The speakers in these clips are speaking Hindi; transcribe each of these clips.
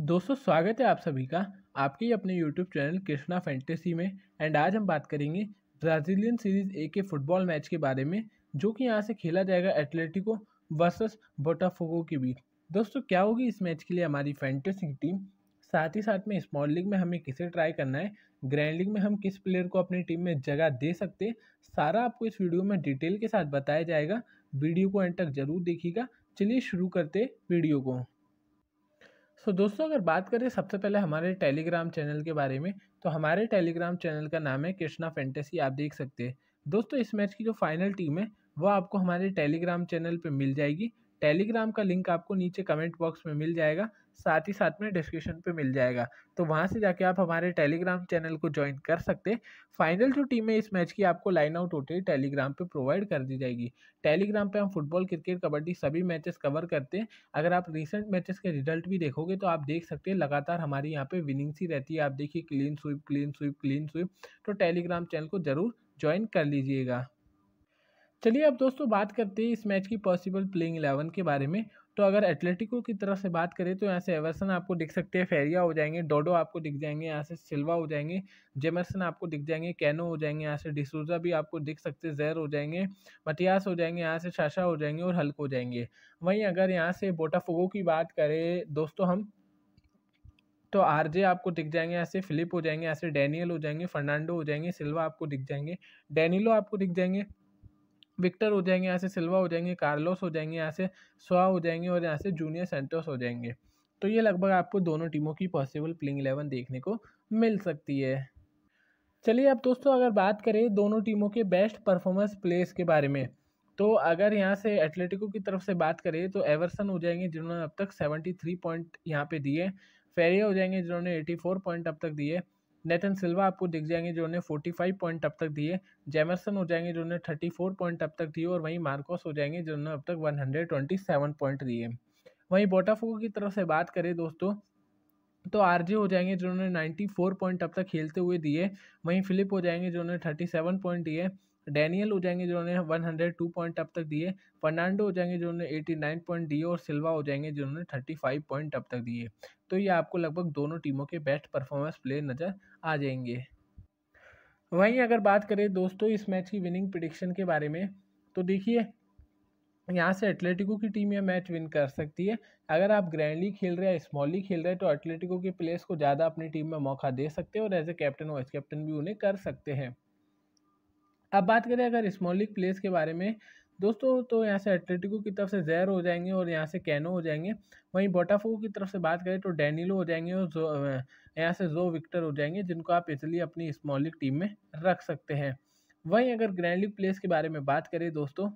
दोस्तों स्वागत है आप सभी का आपके अपने यूट्यूब चैनल कृष्णा फैंटेसी में एंड आज हम बात करेंगे ब्राज़ीलियन सीरीज़ ए के फुटबॉल मैच के बारे में जो कि यहाँ से खेला जाएगा एथलेटिको वर्सेस बोटाफोगो के बीच दोस्तों क्या होगी इस मैच के लिए हमारी फैंटेसी टीम साथ ही साथ में स्मॉल लीग में हमें किसे ट्राई करना है ग्रैंड लीग में हम किस प्लेयर को अपनी टीम में जगह दे सकते हैं सारा आपको इस वीडियो में डिटेल के साथ बताया जाएगा वीडियो को एंड तक जरूर देखिएगा चलिए शुरू करते वीडियो को सो so, दोस्तों अगर बात करें सबसे पहले हमारे टेलीग्राम चैनल के बारे में तो हमारे टेलीग्राम चैनल का नाम है कृष्णा फैंटेसी आप देख सकते हैं दोस्तों इस मैच की जो फाइनल टीम है वो आपको हमारे टेलीग्राम चैनल पर मिल जाएगी टेलीग्राम का लिंक आपको नीचे कमेंट बॉक्स में मिल जाएगा साथ ही साथ में डिस्क्रिप्शन पे मिल जाएगा तो वहाँ से जाके आप हमारे टेलीग्राम चैनल को ज्वाइन कर सकते हैं फाइनल जो टीम है इस मैच की आपको लाइन आउट होते ही टेलीग्राम पे प्रोवाइड कर दी जाएगी टेलीग्राम पे हम फुटबॉल क्रिकेट कबड्डी सभी मैचेस कवर करते हैं अगर आप रिसेंट मैचेस के रिजल्ट भी देखोगे तो आप देख सकते हैं लगातार हमारी यहाँ पर विनिंग सी रहती है आप देखिए clean sweep clean sweep clean sweep तो टेलीग्राम चैनल को ज़रूर ज्वाइन कर लीजिएगा चलिए अब दोस्तों बात करते हैं इस मैच की पॉसिबल प्लेइंग इलेवन के बारे में तो अगर एटलेटिको की तरफ से बात करें तो यहाँ से एवर्सन आपको दिख सकते हैं फेरिया हो जाएंगे डोडो आपको दिख जाएंगे यहाँ से सिल्वा हो जाएंगे जेमरसन आपको दिख जाएंगे कैनो हो जाएंगे यहाँ से डिसूजा भी आपको दिख सकते हैं जहर हो जाएंगे मटियास हो जाएंगे यहाँ से शाशा हो जाएंगे और हल्क हो जाएंगे वहीं अगर यहाँ से बोटाफोगो की बात करें दोस्तों हम तो आरजे आपको दिख जाएंगे यहाँ से फिलिप हो जाएंगे यहाँ से डैनियल हो जाएंगे फर्नांडो हो जाएंगे सिल्वा आपको दिख जाएंगे डैनिलो आपको दिख जाएंगे विक्टर हो जाएंगे यहाँ से सिल्वा हो जाएंगे कार्लोस हो जाएंगे यहाँ से स्वा हो जाएंगे और यहाँ से जूनियर सेंटोस हो जाएंगे तो ये लगभग आपको दोनों टीमों की पॉसिबल प्लेइंग इलेवन देखने को मिल सकती है चलिए अब दोस्तों अगर बात करें दोनों टीमों के बेस्ट परफॉर्मेंस प्लेस के बारे में तो अगर यहाँ से एथलेटिको की तरफ से बात करें तो एवरसन हो जाएंगे जिन्होंने अब तक सेवेंटी थ्री पॉइंट यहाँ पे दिए फेरिया हो जाएंगे जिन्होंने एटी फोर पॉइंट अब तक दिए नेथन सिल्वा आपको दिख जाएंगे जिन्होंने फाइव पॉइंट अब तक दिए जेमरसन हो जाएंगे जिन्होंने फोर पॉइंट अब तक दिए और वहीं मार्कोस हो जाएंगे जिन्होंने अब तक one hundred twenty seven point दिए वहीं बोटाफोगो की तरफ से बात करें दोस्तों तो जे हो जाएंगे जिन्होंने फोर पॉइंट अब तक खेलते हुए दिए वहीं फिलिप हो जाएंगे जिन्होंने सेवन पॉइंट दिए डैनियल हो जाएंगे जिन्होंने 102 पॉइंट अब तक दिए फर्नांडो हो जाएंगे जिन्होंने 89 पॉइंट दिए और सिल्वा हो जाएंगे जिन्होंने 35 पॉइंट अब तक दिए तो ये आपको लगभग दोनों टीमों के बेस्ट परफॉर्मेंस प्लेयर नज़र आ जाएंगे वहीं अगर बात करें दोस्तों इस मैच की विनिंग प्रडिक्शन के बारे में तो देखिए यहाँ से एटलेटिको की टीम यह मैच विन कर सकती है अगर आप ग्रैंडली खेल रहे हैं स्मॉली खेल रहे हैं तो एटलेटिको के प्लेयर्स को ज़्यादा अपनी टीम में मौका दे सकते हैं और as a captain vice captain भी उन्हें कर सकते हैं अब बात करें अगर स्मॉल लीग प्लेस के बारे में दोस्तों तो यहाँ से एट्लेटिको की तरफ से जैर हो जाएंगे और यहाँ से कैनो हो जाएंगे वहीं बोटाफो की तरफ से बात करें तो डैनिलो हो जाएंगे और जो यहाँ से जो विक्टर हो जाएंगे जिनको आप इसलिए अपनी स्मॉल लीग टीम में रख सकते हैं वहीं अगर ग्रैंड लीग प्लेस के बारे में बात करें दोस्तों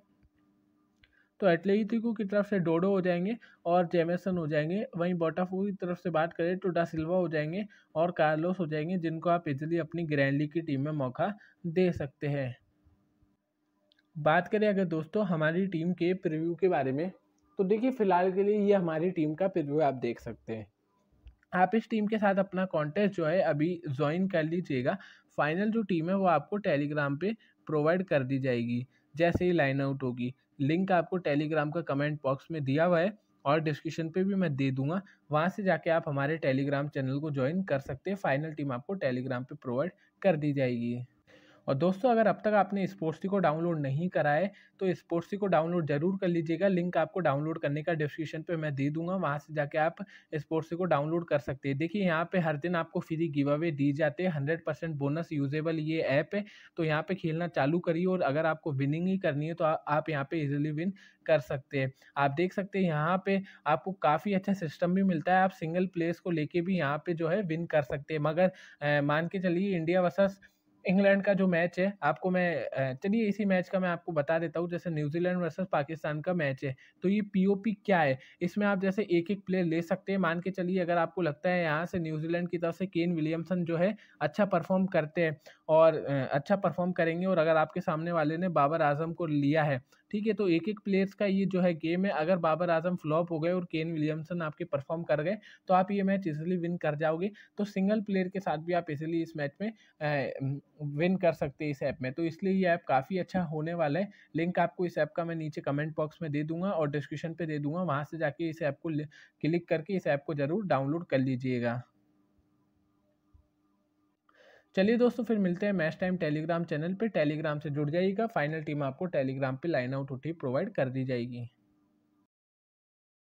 तो एटलेटिको की तरफ से डोडो हो जाएंगे और जेमेसन हो जाएंगे वहीं बोटाफो की तरफ से बात करें तो डा सिल्वा हो जाएंगे और कार्लोस हो जाएंगे जिनको आप इजली अपनी ग्रैंड लीग की टीम में मौका दे सकते हैं बात करें अगर दोस्तों हमारी टीम के प्रिव्यू के बारे में तो देखिए फ़िलहाल के लिए ये हमारी टीम का प्रिव्यू आप देख सकते हैं आप इस टीम के साथ अपना कॉन्टेस्ट जो है अभी ज्वाइन कर लीजिएगा फाइनल जो टीम है वो आपको टेलीग्राम पे प्रोवाइड कर दी जाएगी जैसे ही लाइन आउट होगी लिंक आपको टेलीग्राम का कमेंट बॉक्स में दिया हुआ है और डिस्क्रिप्शन पे भी मैं दे दूंगा वहाँ से जाके आप हमारे टेलीग्राम चैनल को ज्वाइन कर सकते हैं फाइनल टीम आपको टेलीग्राम पे प्रोवाइड कर दी जाएगी और दोस्तों अगर अब तक आपने स्पोर्ट्सी को डाउनलोड नहीं कराए तो स्पोर्ट्सी को डाउनलोड जरूर कर लीजिएगा लिंक आपको डाउनलोड करने का डिस्क्रिप्शन पर मैं दे दूंगा वहाँ से जाके आप स्पोर्ट्सी को डाउनलोड कर सकते हैं देखिए यहाँ पर हर दिन आपको फ्री गिव अवे दी जाते हैं हंड्रेड बोनस यूजेबल ये ऐप है तो यहाँ पर खेलना चालू करिए और अगर आपको विनिंग ही करनी है तो आप यहाँ पर इजिली विन कर सकते हैं आप देख सकते हैं यहाँ पे आपको काफ़ी अच्छा सिस्टम भी मिलता है आप सिंगल प्लेस को लेके भी यहाँ पे जो है विन कर सकते हैं मगर मान के चलिए इंडिया वर्सेस इंग्लैंड का जो मैच है आपको मैं चलिए इसी मैच का मैं आपको बता देता हूँ जैसे न्यूजीलैंड वर्सेस पाकिस्तान का मैच है तो ये पीओपी क्या है इसमें आप जैसे एक एक प्लेयर ले सकते हैं मान के चलिए अगर आपको लगता है यहाँ से न्यूजीलैंड की तरफ से केन विलियमसन जो है अच्छा परफॉर्म करते हैं और अच्छा परफॉर्म करेंगे और अगर आपके सामने वाले ने बाबर आजम को लिया है ठीक है तो एक एक प्लेयर्स का ये जो है गेम है अगर बाबर आजम फ्लॉप हो गए और केन विलियमसन आपके परफॉर्म कर गए तो आप ये मैच इजिली विन कर जाओगे तो सिंगल प्लेयर के साथ भी आप इजिली इस मैच में विन कर सकते हैं इस ऐप में तो इसलिए ये ऐप काफ़ी अच्छा होने वाला है लिंक आपको इस ऐप का मैं नीचे कमेंट बॉक्स में दे दूंगा और डिस्क्रिप्शन पर दे दूंगा वहाँ से जाके इस ऐप को क्लिक करके इस ऐप को ज़रूर डाउनलोड कर लीजिएगा चलिए दोस्तों फिर मिलते हैं मैच टाइम टेलीग्राम चैनल पे टेलीग्राम से जुड़ जाइएगा फाइनल टीम आपको टेलीग्राम पे लाइन आउट उठी प्रोवाइड कर दी जाएगी